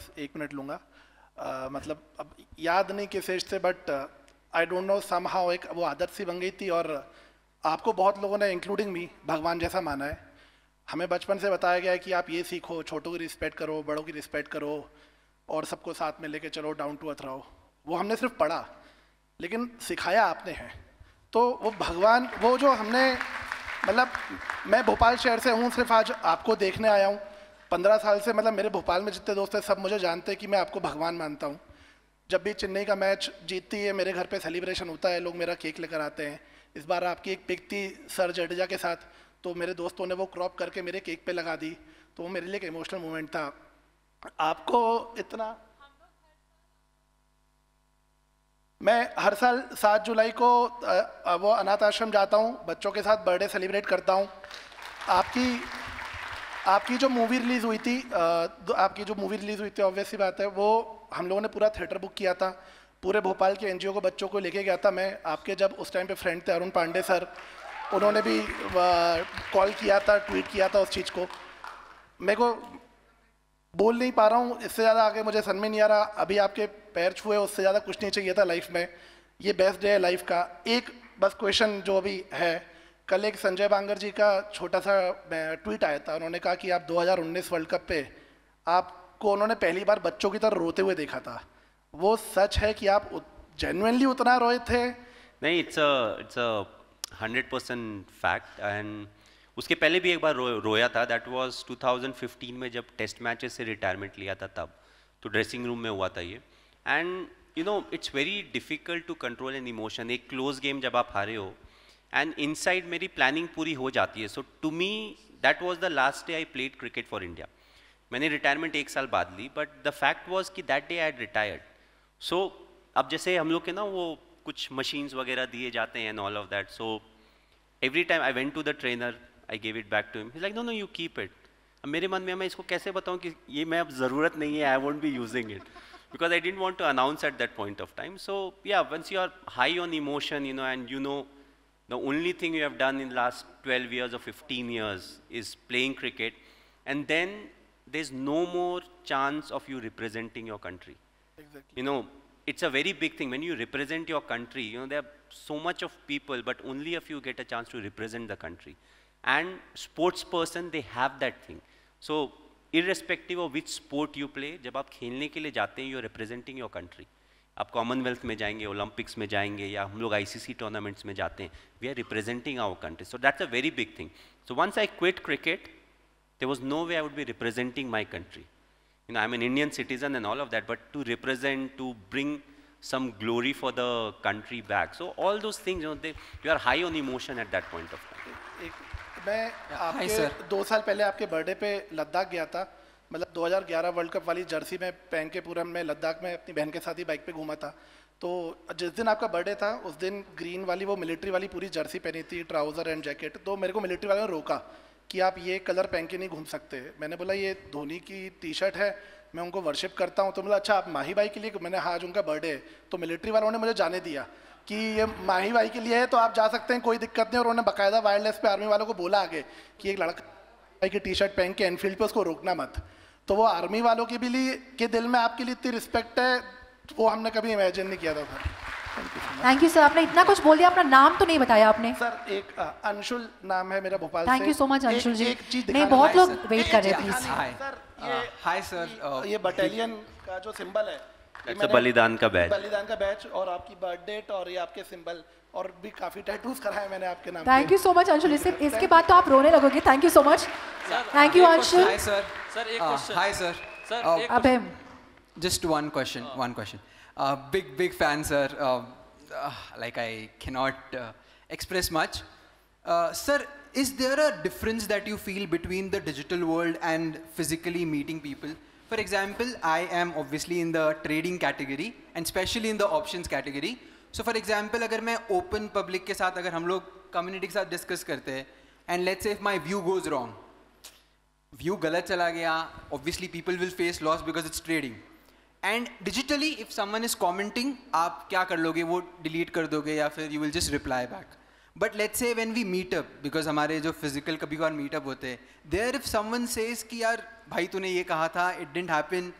बस एक मिनट लूँगा मतलब अब याद नहीं किस एज से but I don't know somehow एक वो आदत सी बन गई थी और आपको बहुत लोगों ने इंक्लूडिंग मी भगवान जैसा माना है हमें बचपन से बताया गया है कि आप ये सीखो छोटों की रिस्पेक्ट करो बड़ों की रिस्पेक्ट करो और सबको साथ में लेके चलो डाउन टू अर्थ रहो वो हमने सिर्फ पढ़ा लेकिन सिखाया आपने है तो वो भगवान वो जो हमने मतलब मैं भोपाल शहर से हूँ सिर्फ आज आपको देखने आया हूँ पंद्रह साल से मतलब मेरे भोपाल में जितने दोस्त हैं सब मुझे जानते हैं कि मैं आपको भगवान मानता हूँ जब भी चेन्नई का मैच जीतती है मेरे घर पे सेलिब्रेशन होता है लोग मेरा केक लेकर आते हैं इस बार आपकी एक पिक थी सर जडेजा के साथ तो मेरे दोस्तों ने वो क्रॉप करके मेरे केक पे लगा दी तो वो मेरे लिए एक इमोशनल मोमेंट था आपको इतना मैं हर साल सात जुलाई को वो अनाथ आश्रम जाता हूँ बच्चों के साथ बर्थडे सेलिब्रेट करता हूँ आपकी आपकी जो मूवी रिलीज हुई थी आपकी जो मूवी रिलीज हुई थी ऑब्वियसली बात है वो हम लोगों ने पूरा थिएटर बुक किया था पूरे भोपाल के एनजीओ को बच्चों को लेके गया था मैं आपके जब उस टाइम पे फ्रेंड थे अरुण पांडे सर उन्होंने भी कॉल किया था ट्वीट किया था उस चीज़ को मेरे को बोल नहीं पा रहा हूँ इससे ज़्यादा आगे मुझे सन में नहीं आ रहा अभी आपके पैर छुए उससे ज़्यादा कुछ नहीं चाहिए था लाइफ में ये बेस्ट डे है लाइफ का एक बस क्वेश्चन जो अभी है कल एक संजय बांगर जी का छोटा सा ट्वीट आया था उन्होंने कहा कि आप 2019 वर्ल्ड कप पे आपको उन्होंने पहली बार बच्चों की तरह रोते हुए देखा था वो सच है कि आप जेनुनली उतना रोए थे नहीं it's it's hundred percent fact and उसके पहले भी एक बार रो, रोया था दैट वाज 2015 में जब टेस्ट मैचेस से रिटायरमेंट लिया था तब तो ड्रेसिंग रूम में हुआ था ये and you know it's very difficult to control an emotion एक क्लोज गेम जब आप हारे हो एंड इनसाइड मेरी प्लानिंग पूरी हो जाती है so to me that was the last day I played cricket for India मैंने रिटायरमेंट एक साल बाद ली बट द फैक्ट वॉज कि that day I retired so अब जैसे हम लोग के ना वो कुछ मशीन्स वगैरह दिए जाते हैं and all of that so every time I went to the trainer I gave it back to him like no no you keep it अब मेरे मन में मैं इसको कैसे बताऊँ कि ये मैं अब ज़रूरत नहीं है I won't be using it because I didn't want to announce at that point of time so yeah once you are high on emotion you know and you know The only thing you have done in the last 12 years or 15 years is playing cricket, and then there's no more chance of you representing your country. Exactly. You know, it's a very big thing. When you represent your country, you know, there are so much of people, but only a few get a chance to represent the country. And sports person, they have that thing. So, irrespective of which sport you play, जब आप खेलने के लिए जाते हैं, you're representing your country. आप Commonwealth में जाएंगे ओलंपिक्स में जाएंगे या हम लोग आईसीसी टूर्नामेंट्स में जाते हैं we are representing our country so that's a very big thing so once I quit cricket there was no way I would be representing my country you know I am Indian citizen and all of that but to represent to bring some glory for the country back so all those things you are high on emotion at that point of time मैं आपके दो साल पहले आपके birthday पे लद्दाख गया था मतलब 2011 वर्ल्ड कप वाली जर्सी में पहन के पूरा मैं लद्दाख में अपनी बहन के साथ ही बाइक पे घूमा था तो जिस दिन आपका बर्थडे था उस दिन ग्रीन वाली वो मिलिट्री वाली पूरी जर्सी पहनी थी ट्राउज़र एंड जैकेट तो मेरे को मिलिट्री वाले ने रोका कि आप ये कलर पहन के नहीं घूम सकते मैंने बोला ये धोनी की टी शर्ट है मैं उनको वर्शिप करता हूँ तो मतलब अच्छा आप माही बाई के लिए मैंने आज उनका बर्थडे है तो मिलिट्री वालों ने मुझे जाने दिया कि ये माही बाई के लिए है तो आप जा सकते हैं कोई दिक्कत नहीं और उन्होंने बाकायदा वायरलेस पे आर्मी वालों को बोला आगे कि एक लड़का भाई की टी शर्ट पहन के एनफील्ड पे उसको रोकना मत तो वो आर्मी वालों के भी लिए के दिल में आपके लिए इतनी रिस्पेक्ट है तो वो हमने कभी इमेजिन नहीं किया था सर थैंक यू सर आपने इतना कुछ बोल दिया अपना नाम तो नहीं बताया आपने सर एक अंशुल नाम है मेरा Bhopal thank you so much Anshul ji एक चीज नहीं बहुत लोग वेट कर रहे प्लीज हाय सर ये बटालियन uh, का जो सिंबल है बलिदान का बैच बलिदान का बैच और आपकी बर्थ डेट और ये आपके सिंबल और भी काफी टैटूज कराए मैंने आपके नाम thank you so much Anshul इससे इसके बाद तो आप रोने लगोगे thank you so much thank you Anshul sir sir एक क्वेश्चन हाय सर सर अब हम just one question one question big big fan sir like I can not express much sir is there a difference that you feel between the digital world and physically meeting people for example I am obviously in the trading category and specially in the option category so for example अगर मैं open public के साथ अगर हम लोग community के साथ discuss करते हैं and let's if my view goes wrong view गलत चला गया obviously people will face loss because it's trading and digitally if someone is commenting आप क्या कर लोगे वो डिलीट कर दोगे या फिर you will just reply back but let's say when we meet up because हमारे जो फिजिकल कभी कभार मीटअप होते हैं देयर इफ समन सेज कि यार भाई तूने ये कहा था it didn't happen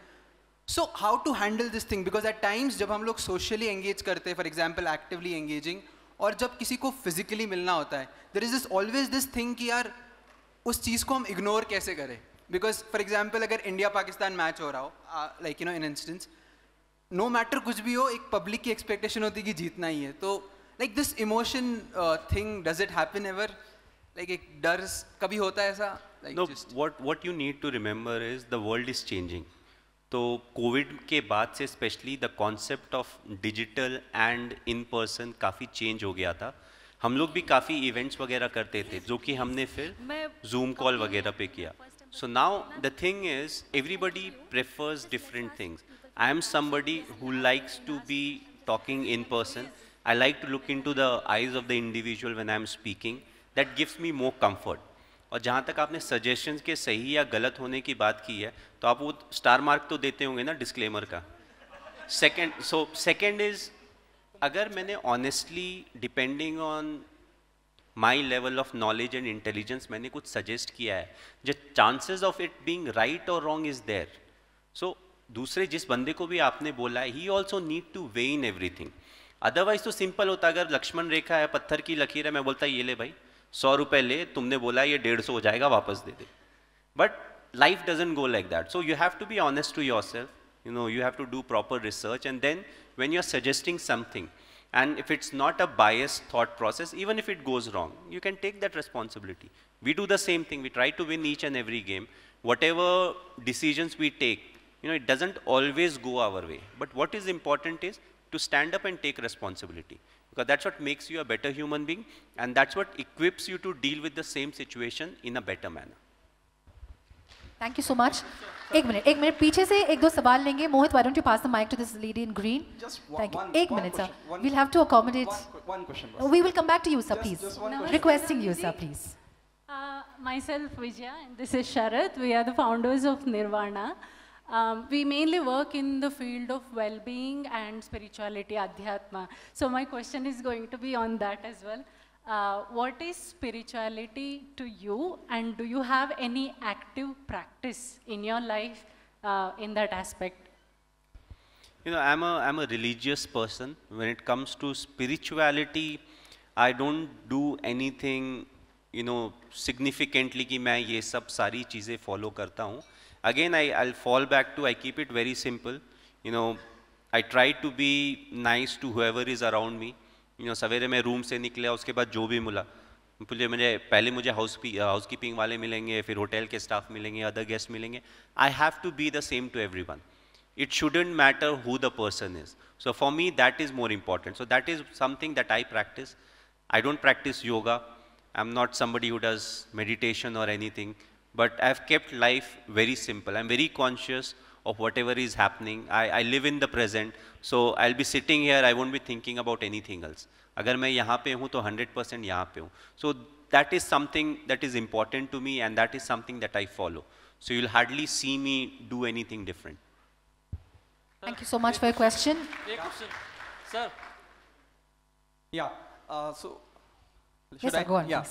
so how to handle this thing because at times जब हम लोग सोशली एंगेज करते हैं फॉर एग्जाम्पल एक्टिवली एंगेजिंग और जब किसी को फिजिकली मिलना होता है there is this always this thing कि यार उस चीज़ को हम इग्नोर कैसे करें बिकॉज फॉर एग्जाम्पल अगर इंडिया पाकिस्तान मैच हो रहा हो like you know in instance no matter कुछ भी हो एक पब्लिक की एक्सपेक्टेशन होती है कि जीतना ही है तो like this emotion thing does it happen ever like एक डर कभी होता है ऐसा like what you need to remember is the world is changing तो कोविड के बाद से specially the concept of digital and in person काफ़ी चेंज हो गया था हम लोग भी काफ़ी इवेंट्स वगैरह करते थे जो कि हमने फिर जूम कॉल वगैरह पे किया so now the thing is everybody prefers different things I am somebody who likes to be talking in person I to look into the eyes of the individual when I am speaking that gives me more comfort और जहाँ तक आपने suggestion के सही या गलत होने की बात की है तो आप वो स्टार मार्क तो देते होंगे ना डिस्क्लेमर का सेकेंड सो सेकेंड इज अगर मैंने honestly depending on my level of knowledge and intelligence मैंने कुछ सजेस्ट किया है जो chances of it being right और रॉन्ग इज देयर सो दूसरे जिस बंदे को भी आपने बोला है he also need to weigh in everything otherwise तो सिंपल होता अगर लक्ष्मण रेखा है पत्थर की लकीर है मैं बोलता ये ले भाई सौ रुपए ले तुमने बोला ये डेढ़ सौ हो जाएगा वापस दे दे but life doesn't go like that so you have to be honest to yourself you know you have to do proper research and then when you are suggesting something and if it's not a bias thought process even if it goes wrong you can take that responsibility we do the same thing we try to win each and every game whatever decisions we take you know it doesn't always go our way but what is important is to stand up and take responsibility because that's what makes you a better human being and that's what equips you to deal with the same situation in a better manner. Thank you so much. एक minute एक minute पीछे से एक दो सवाल लेंगे Mohit why don't you pass the mic to this lady in green thank you एक minute sir have to accommodate we will come back to you sir please requesting you sir please myself Vijaya and this is Sharat. we are the founders of Nirvana um, we mainly work in the field of well-being and spirituality, adhyatma. So my question is going to be on that as well. Uh, what is spirituality to you and do you have any active practice in your life uh, in that aspect? You know, I'm a, I'm a religious person. When it comes to spirituality, I don't do anything, you know, significantly कि मैं ये सब सारी चीज़ें follow करता हूँ. Again, I, I'll fall back to I keep it very simple. You know, I try to be nice to whoever is around me. You know, सवेरे मैं room से निकला उसके बाद जो भी मिला मुझे मुझे पहले मुझे हाउस uh, वाले मिलेंगे फिर होटल के स्टाफ मिलेंगे other guests मिलेंगे I have to be the same to every it shouldn't matter who the person is. So for me, that is more important. So that is something that I practice. I don't practice yoga. I'm not somebody who does meditation or anything but I've kept life very simple. I'm very conscious of whatever is happening. I, live in the present, so I'll be sitting here, I won't be thinking about anything else. If I'm here, then 100% here. So that is something that is important to me and that is something that I follow. So you'll hardly see me do anything different. Thank you so much for your question. Yeah. Sir. Yeah. Uh, so, yes, I? go on, yeah.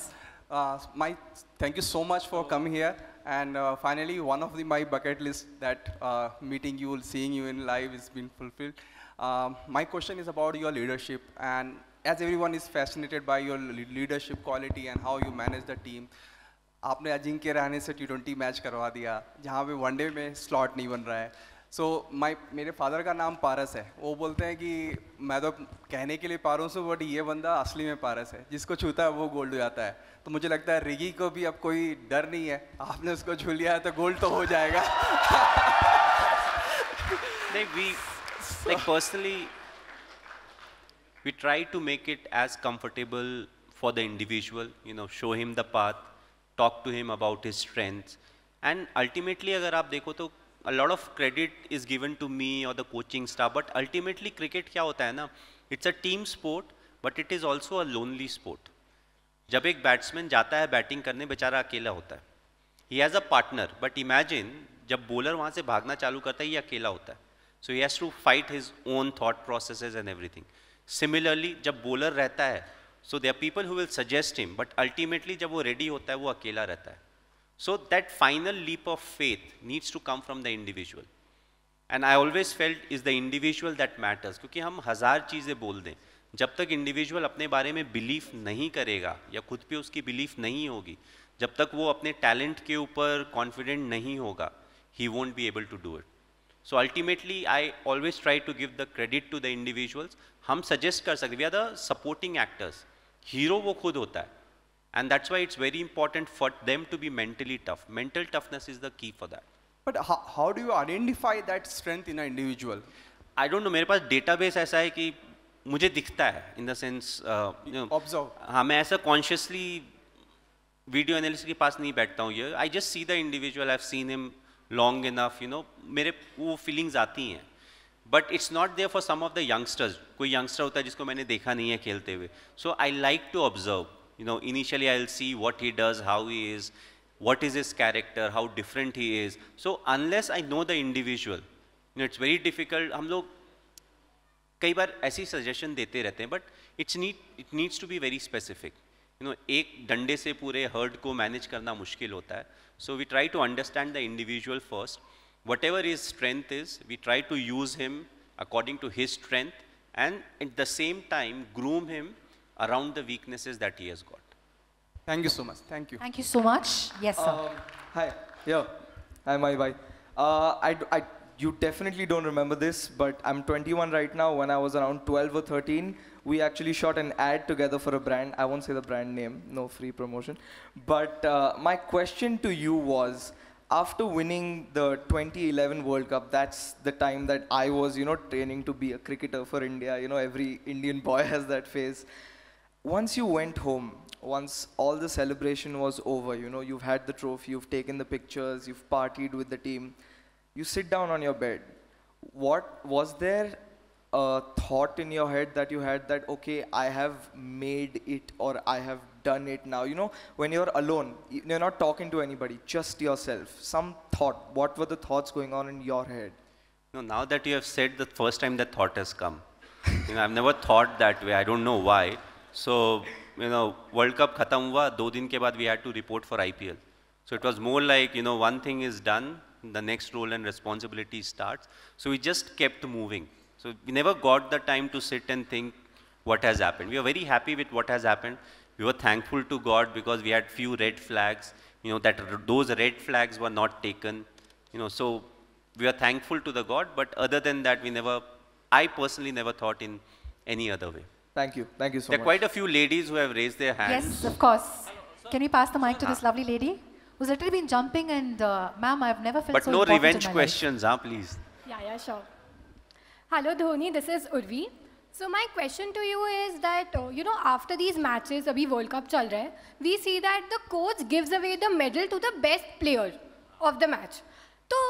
Uh, my thank you so much for coming here. And uh, finally, one of the, my bucket list that uh, meeting you, seeing you in live has been fulfilled. Um, my question is about your leadership. And as everyone is fascinated by your leadership quality and how you manage the team, आपने अजिंक्य रहने से T20 twenty match करवा दिया जहाँ पे one day में slot नहीं बन रहा है सो so, माई मेरे फादर का नाम पारस है वो बोलते हैं कि मैं तो कहने के लिए पारस हूँ बट ये बंदा असली में पारस है जिसको छूता है वो गोल्ड हो जाता है तो मुझे लगता है रिगी को भी अब कोई डर नहीं है आपने उसको छू लिया है तो गोल्ड तो हो जाएगा नहीं we personally we try to make it as comfortable for the individual you know show him the path talk to him about his strength and ultimately अगर आप देखो तो a lot of credit is given to me or the coaching staff but ultimately cricket kya hota hai na it's a team sport but it is also a lonely sport जब एक batsman जाता है batting करने बेचारा अकेला होता है he has a partner but imagine जब बॉलर वहाँ से भागना चालू करता है ये अकेला होता है so he has to fight his own thought processes and everything similarly जब बॉलर रहता है so they are people who will suggest him but ultimately जब वो रेडी होता है वो अकेला रहता है So that final leap of faith needs to come from the individual. And I always felt is the individual that matters क्योंकि हम हज़ार चीज़ें बोल दें जब तक इंडिविजुअल अपने बारे में बिलीफ नहीं करेगा या खुद पे उसकी बिलीफ नहीं होगी जब तक वो अपने टैलेंट के ऊपर कॉन्फिडेंट नहीं होगा he won't be able to do it so ultimately I always try to give the credit to the individuals हम सजेस्ट कर सकते we are the supporting actors hero वो खुद होता है And that's why it's very important for them to be mentally tough. Mental toughness is the key for that. But how, how do you identify that strength in an individual? I don't know. मेरे पास database ऐसा है कि मुझे दिखता है in the sense uh, you know, observe. हाँ मैं ऐसा consciously video analyst के पास नहीं बैठता हूँ ये I just see the individual. I've seen him long enough. You know मेरे वो feelings आती हैं. But it's not there for some of the youngsters. कोई youngster होता है जिसको मैंने देखा नहीं है खेलते हुए So I like to observe you know, initially I'll see what he does, how he is, what is his character, how different he is. So unless I know the individual, you know, it's very difficult. हम लोग कई बार ऐसी suggestion देते रहते but it needs to be very specific. You know, एक डंडे से पूरे herd को manage करना मुश्किल होता So we try to understand the individual first. Whatever his strength is, we try to use him according to his strength, and at the same time groom him around the weaknesses that he has got. Thank you so much. Thank you. Thank you so much. Yes, sir. Um, hi. Yeah. Hi, my boy. Uh, I, I, you definitely don't remember this, but I'm 21 right now. When I was around 12 or 13, we actually shot an ad together for a brand. I won't say the brand name, no free promotion. But uh, my question to you was, after winning the 2011 World Cup, that's the time that I was, you know, training to be a cricketer for India. You know, every Indian boy has that phase once you went home, once all the celebration was over, you know, you've had the trophy, you've taken the pictures, you've partied with the team, you sit down on your bed. What was there a thought in your head that you had that, okay, I have made it or I have done it now? You know, when you're alone, you're not talking to anybody, just yourself. Some thought. What were the thoughts going on in your head? No, now that you have said the first time the thought has come, you know, I've never thought that way. I don't know why. So, you know, World Cup khatam hua, do din ke baad we had to report for IPL. So it was more like, you know, one thing is done, the next role and responsibility starts. So we just kept moving. So we never got the time to sit and think what has happened. We are very happy with what has happened. We were thankful to God because we had few red flags, you know, that those red flags were not taken, you know, so we are thankful to the God, but other than that, we never, I personally never thought in any other way. Thank you. Thank you so much. There are quite a few ladies who have raised their hands. Yes, of course. Hello, Can we pass the mic to this lovely lady? Who's literally been jumping and, uh, ma'am, I've never felt but so no revenge questions, life. huh, please. Yeah, yeah, sure. Hello, Dhoni. This is Urvi. So my question to you is that oh, you know after these matches, abhi World Cup chal raha we see that the coach gives away the medal to the best player of the match. So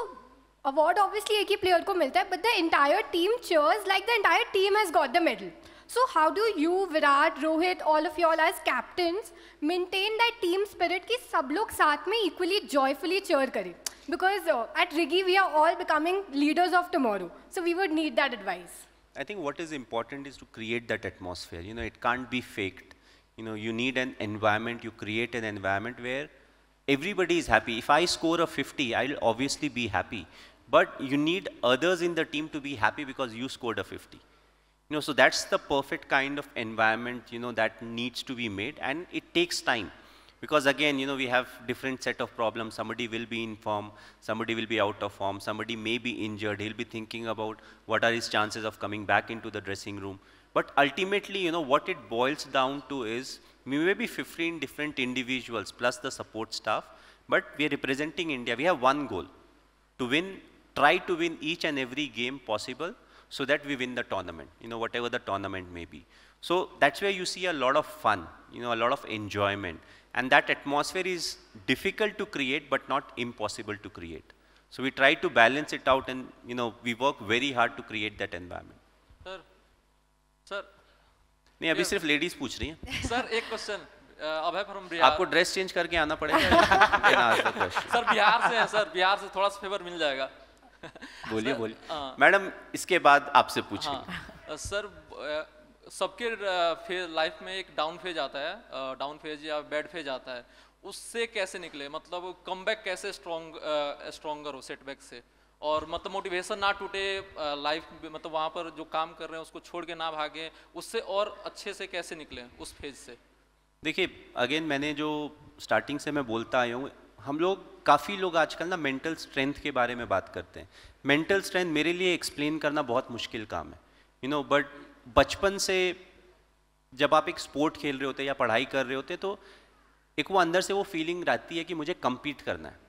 award obviously एक ही player ko milta hai, but the entire team cheers like the entire team has got the medal. So how do you, Virat, Rohit, all of y'all as captains maintain that team spirit कि सब saath me equally joyfully cheer करें? Because uh, at Riggy we are all becoming leaders of tomorrow. So we would need that advice. I think what is important is to create that atmosphere. You know, it can't be faked. You know, you need an environment, you create an environment where everybody is happy. If I score a 50, I'll obviously be happy. But you need others in the team to be happy because you scored a 50. You know, so that's the perfect kind of environment, you know, that needs to be made and it takes time. Because again, you know, we have different set of problems. Somebody will be in form, somebody will be out of form, somebody may be injured. He'll be thinking about what are his chances of coming back into the dressing room. But ultimately, you know, what it boils down to is maybe 15 different individuals plus the support staff, but we are representing India. We have one goal, to win, try to win each and every game possible so that we win the tournament, you know, whatever the tournament may be. So that's where you see a lot of fun, you know, a lot of enjoyment. And that atmosphere is difficult to create, but not impossible to create. So we try to balance it out and, you know, we work very hard to create that environment. Sir, sir. नहीं अभी सिर्फ ladies पूछ रही हैं sir एक question Abhay from आपको dress change करके आना पड़ेगा सर बिहार से है sir. बिहार से थोड़ा सा मिल जाएगा बोलिए बोलिए हाँ। मैडम इसके बाद आपसे पूछिए हाँ, सर सबके फेज लाइफ में एक डाउन फेज आता है डाउन फेज या बैड फेज आता है उससे कैसे निकले मतलब कम कैसे स्ट्रॉन्ग स्ट्रॉन्गर हो सेटबैक से और मतलब मोटिवेशन ना टूटे लाइफ मतलब वहाँ पर जो काम कर रहे हैं उसको छोड़ के ना भागे उससे और अच्छे से कैसे निकले उस फेज से देखिए अगेन मैंने जो स्टार्टिंग से मैं बोलता आया हूँ हम लोग काफ़ी लोग आजकल ना मेंटल स्ट्रेंथ के बारे में बात करते हैं मेंटल स्ट्रेंथ मेरे लिए एक्सप्लेन करना बहुत मुश्किल काम है यू नो बट बचपन से जब आप एक स्पोर्ट खेल रहे होते या पढ़ाई कर रहे होते तो एक वो अंदर से वो फीलिंग रहती है कि मुझे कम्पीट करना है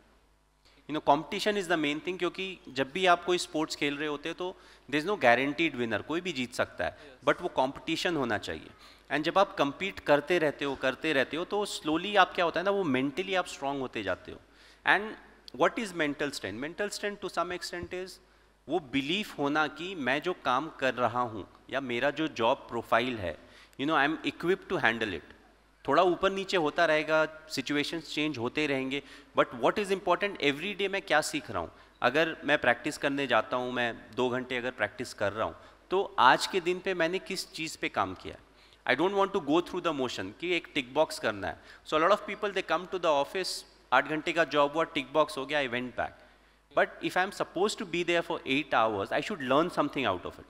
you know competition is the main thing क्योंकि जब भी आप कोई स्पोर्ट्स खेल रहे होते तो there is no guaranteed winner कोई भी जीत सकता है बट yes. वो कॉम्पिटिशन होना चाहिए एंड जब आप कंपीट करते रहते हो करते रहते हो तो स्लोली आप क्या होता है ना वो मेंटली आप स्ट्रांग होते जाते हो and what is mental strength mental strength to some extent is वो बिलीफ होना कि मैं जो काम कर रहा हूँ या मेरा जो जॉब प्रोफाइल है you know I am equip to handle it थोड़ा ऊपर नीचे होता रहेगा सिचुएशंस चेंज होते रहेंगे but what is important every day मैं क्या सीख रहा हूँ अगर मैं प्रैक्टिस करने जाता हूँ मैं दो घंटे अगर प्रैक्टिस कर रहा हूँ तो आज के दिन पे मैंने किस चीज़ पे काम किया I don't want to go through the motion. कि एक tick box So a lot of people they come to the office. आठ घंटे का जॉब हुआ, टिक बॉक्स हो I went back. But if I'm supposed to be there for eight hours, I should learn something out of it.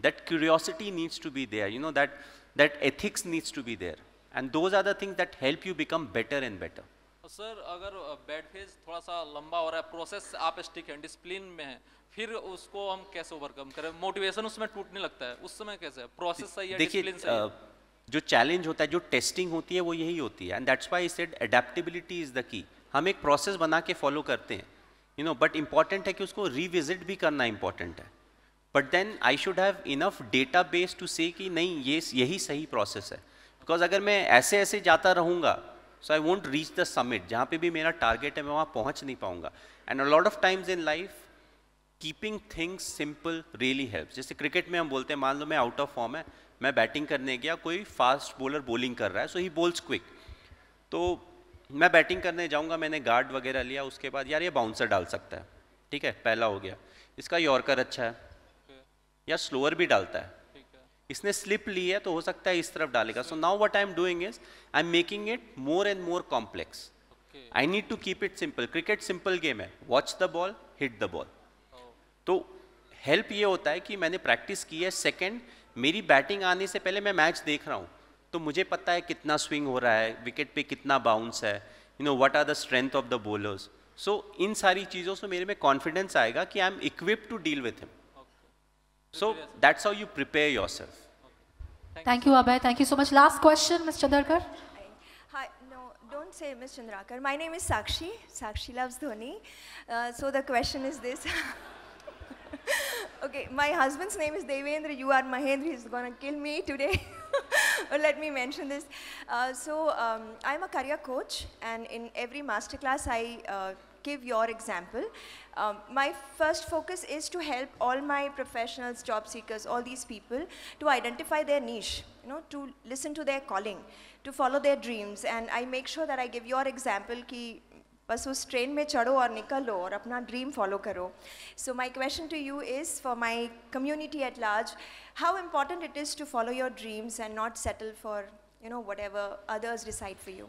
That curiosity needs to be there. You know that that ethics needs to be there. And those are the things that help you become better and better. तो sir अगर bad phase थोड़ा सा लंबा हो रहा है process आप stick हैं डिसिप्लिन में है फिर उसको हम कैसे ओवरकम करें मोटिवेशन उसमें टूटने लगता है उस समय कैसे प्रोसेस सही है डिसिप्लिन सही है? जो चैलेंज होता है जो टेस्टिंग होती है वो यही होती है and that's why said adaptability is the key हम एक प्रोसेस बना के फॉलो करते हैं यू नो बट इम्पॉर्टेंट है कि उसको रिविजिट भी करना इम्पॉर्टेंट है but then I should have enough data base to say कि नहीं ये यही सही प्रोसेस है बिकॉज अगर मैं ऐसे ऐसे जाता रहूँगा so I won't reach the summit जहाँ पे भी मेरा टारगेट है मैं वहाँ पहुँच नहीं पाऊंगा and a lot of times in life keeping things simple really help जैसे क्रिकेट में हम बोलते हैं मान लो मैं आउट ऑफ फॉर्म है मैं बैटिंग करने गया कोई फास्ट बॉलर बॉलिंग कर रहा है सो ही बोल्स क्विक तो मैं बैटिंग करने जाऊंगा मैंने गार्ड वगैरह लिया उसके बाद यार ये बाउंसर डाल सकता है ठीक है पहला हो गया इसका यॉर्कर अच्छा है या स्लोअर भी डालता है इसने स्लिप ली है तो हो सकता है इस तरफ डालेगा so now what I am doing is I am making it more and more complex I need to keep it simple cricket simple game है watch the ball hit the ball तो हेल्प ये होता है कि मैंने practice की है second मेरी बैटिंग आने से पहले मैं मैच देख रहा हूँ तो मुझे पता है कितना स्विंग हो रहा है विकेट पे कितना बाउंस है you know what are the strength of the bowlers so इन सारी चीज़ों से मेरे में कॉन्फिडेंस आएगा कि I am equipped to deal with him So that's how you prepare yourself. Thank, you, Abhay. Thank you so much. Last question, Ms. Chandrakar. Hi, no, don't say Ms. Chandrakar. My name is Sakshi. Sakshi loves Dhoni. Uh, so the question is this. okay, my husband's name is Devendra. You are Mahendra. He's going to kill me today. Let me mention this. Uh, so um, I'm a career coach, and in every masterclass, I uh, give your example. Um, my first focus is to help all my professionals, job seekers, all these people to identify their niche, you know, to listen to their calling, to follow their dreams. And I make sure that I give your example ki बस उस train में चढ़ो और निकलो और अपना dream follow करो So my question to you is for my community at large: how important it is to follow your dreams and not settle for you know whatever others decide for you.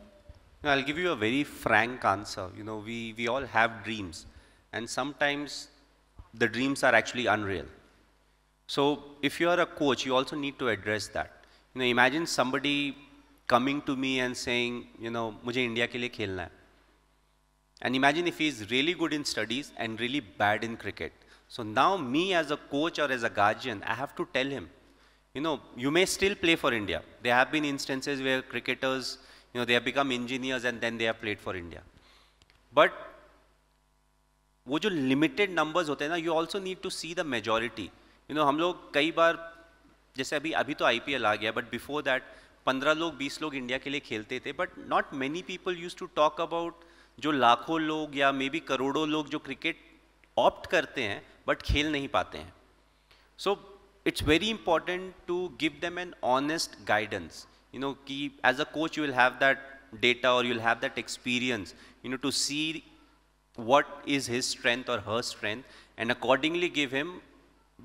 Now, I'll give you a very frank answer. You know, we, we all have dreams, and sometimes the dreams are actually unreal. So if you are a coach, you also need to address that. You know, imagine somebody coming to me and saying, you know, मुझे India के लिए खेलना And imagine if he is really good in studies and really bad in cricket. So now me as a coach or as a guardian, I have to tell him, you know, you may still play for India. There have been instances where cricketers you know, they have become engineers and then they have played for India. But वो जो limited numbers होते हैं ना you also need to see the majority you know हम लोग कई बार जैसे अभी अभी तो आईपीएल आ गया बट बिफोर दैट पंद्रह लोग बीस लोग इंडिया के लिए खेलते थे but not many people use to talk about जो लाखों लोग या मे बी करोड़ों लोग जो क्रिकेट ऑप्ट करते हैं बट खेल नहीं पाते हैं so it's very important to give them an honest guidance you know, keep, as a coach, you will have that data or you'll have that experience, you know, to see what is his strength or her strength and accordingly give him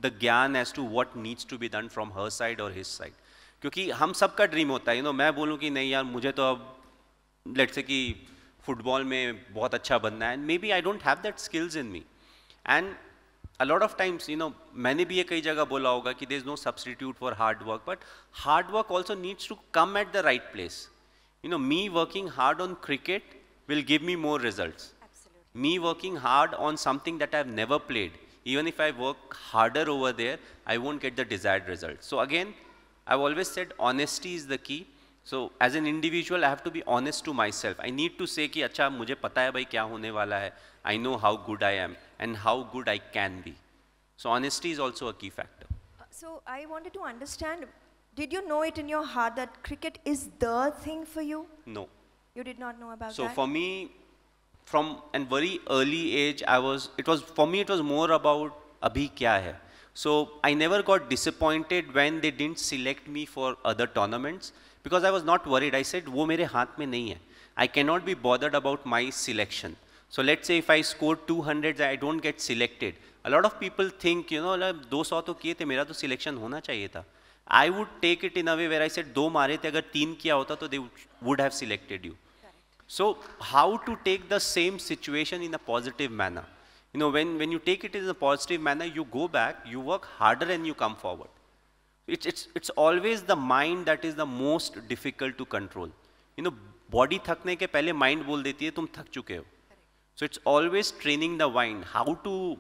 the ज्ञान as to what needs to be done from her side or his side. क्योंकि हम सबका dream होता है you you no know, मैं बोलूँ कि नहीं यार मुझे तो अब लेट से कि फुटबॉल में बहुत अच्छा बनना है and maybe I don't have that skills in me and a lot of times you know मैंने भी ये कई जगह बोला होगा कि there is no substitute for hard work but hard work also needs to come at the right place you know me working hard on cricket will give me more results Absolutely. me working hard on something that I have never played even if I work harder over there I won't get the desired result so again I've always said honesty is the key so as an individual I have to be honest to myself I need to say कि अच्छा मुझे पता है भाई क्या होने वाला है I know how good I am and how good I can be. So honesty is also a key factor. So I wanted to understand, did you know it in your heart that cricket is the thing for you? No. You did not know about so that? So for me, from a very early age, I was, it was, for me it was more about abhi kya hai. So I never got disappointed when they didn't select me for other tournaments because I was not worried. I said, wo mere haath mein nahi hai. I cannot be bothered about my selection. So let's say if I score 200, I don't get selected. A lot of people think, you know, दो सौ तो किए थे मेरा तो selection होना चाहिए था I would take it in a way where I said दो मारे थे अगर तीन किया होता तो they would have selected you. So how to take the same situation in a positive manner? you know when when you take it in a positive manner you go back you work harder and you come forward it's it's it's always the mind that is the most difficult to control you know body थकने के पहले mind बोल देती है तुम थक चुके हो So it's always training the mind, how to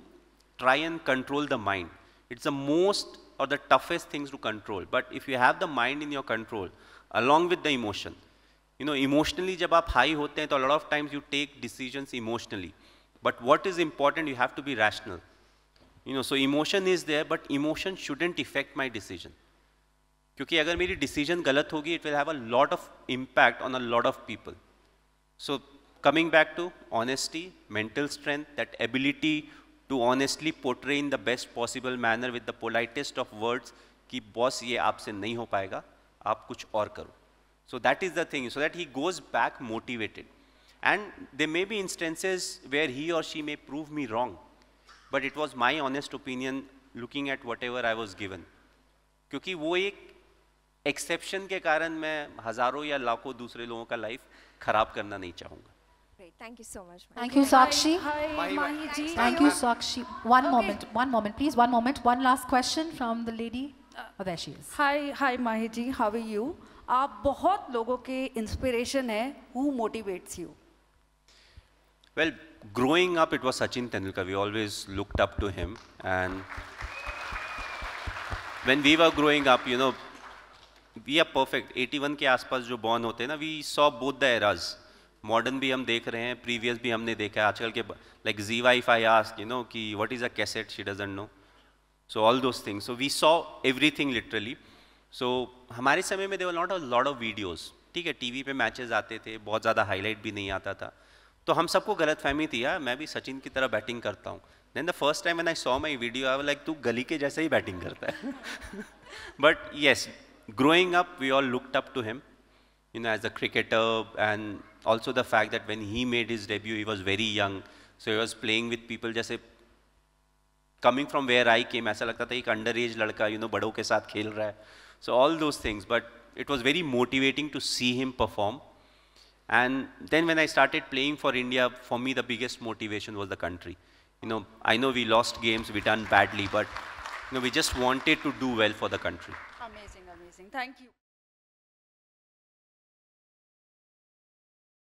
try and control the mind. It's the most or the toughest things to control. But if you have the mind in your control, along with the emotion, you know, emotionally जब आप high a lot of times you take decisions emotionally. But what is important, you have to be rational. You know, so emotion is there, but emotion shouldn't affect my decision. Because if my decision is wrong, it will have a lot of impact on a lot of people. So Coming back to honesty, mental strength, that ability to honestly portray in the best possible manner with the politest of words कि boss ये आपसे नहीं हो पाएगा आप कुछ और करो so that is the thing so that he goes back motivated and they may be instances where he और she may prove me wrong but it was my honest opinion looking at whatever I was given क्योंकि वो एक exception के कारण मैं हज़ारों या लाखों दूसरे लोगों का लाइफ ख़राब करना नहीं चाहूँगा Thank you so much. Thank you, Sakshi. Hi, hi, Mahi Thank, you, Sakshi. One okay. moment, one moment, please. One moment. One last question from the lady. Uh, oh, there she is. Hi, hi, Mahi ji. How are you? आप बहुत लोगों के inspiration है who motivates you well growing up it was Sachin Tendulkar we always looked up to him and when we were growing up you know we are perfect 81 के आसपास जो born होते हैं ना we saw both the modern भी हम देख रहे हैं प्रीवियस भी हमने देखा है आजकल के लाइक जी wife I ask you know कि what is a cassette she doesn't know so all those things so we saw everything literally so हमारे समय में there were not a lot of videos ठीक है टी वी पर matches आते थे बहुत ज़्यादा हाईलाइट भी नहीं आता था तो हम सबको गलत फहमी थी यार मैं भी सचिन की तरह बैटिंग करता हूँ then the first time and I saw my video I like तू गली के जैसे ही बैटिंग करता है but yes growing up we all looked up to him you know as a cricketer and also the fact that when he made his debut, he was very young. So he was playing with people Just coming from where I came, ऐसा लगता था एक underage लड़का you know बड़ों के साथ खेल So all those things, but it was very motivating to see him perform. And then when I started playing for India, for me the biggest motivation was the country. You know, I know we lost games, we done badly, but you know, we just wanted to do well for the country. Amazing, amazing. Thank you.